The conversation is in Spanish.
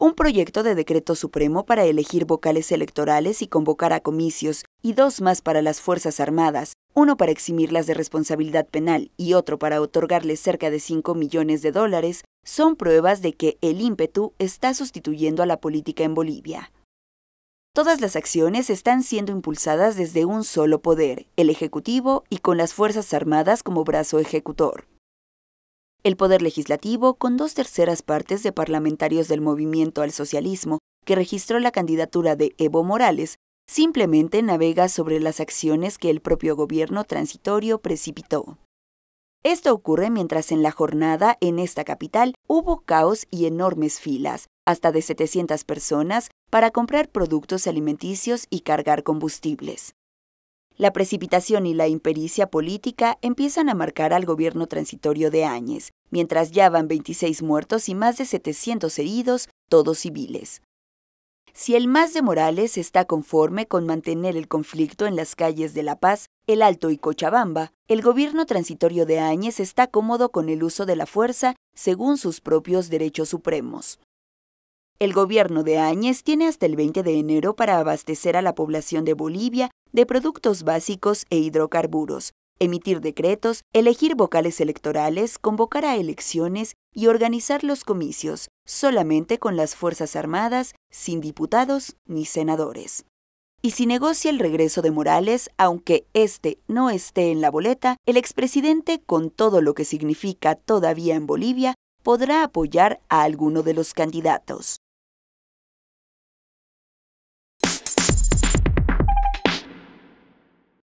un proyecto de decreto supremo para elegir vocales electorales y convocar a comicios, y dos más para las Fuerzas Armadas, uno para eximirlas de responsabilidad penal y otro para otorgarles cerca de 5 millones de dólares, son pruebas de que el ímpetu está sustituyendo a la política en Bolivia. Todas las acciones están siendo impulsadas desde un solo poder, el Ejecutivo, y con las Fuerzas Armadas como brazo ejecutor. El Poder Legislativo, con dos terceras partes de parlamentarios del movimiento al socialismo que registró la candidatura de Evo Morales, simplemente navega sobre las acciones que el propio gobierno transitorio precipitó. Esto ocurre mientras en la jornada en esta capital hubo caos y enormes filas, hasta de 700 personas, para comprar productos alimenticios y cargar combustibles. La precipitación y la impericia política empiezan a marcar al gobierno transitorio de Áñez, mientras ya van 26 muertos y más de 700 heridos, todos civiles. Si el más de Morales está conforme con mantener el conflicto en las calles de La Paz, El Alto y Cochabamba, el gobierno transitorio de Áñez está cómodo con el uso de la fuerza según sus propios derechos supremos. El gobierno de Áñez tiene hasta el 20 de enero para abastecer a la población de Bolivia de productos básicos e hidrocarburos, emitir decretos, elegir vocales electorales, convocar a elecciones y organizar los comicios, solamente con las Fuerzas Armadas, sin diputados ni senadores. Y si negocia el regreso de Morales, aunque este no esté en la boleta, el expresidente, con todo lo que significa todavía en Bolivia, podrá apoyar a alguno de los candidatos.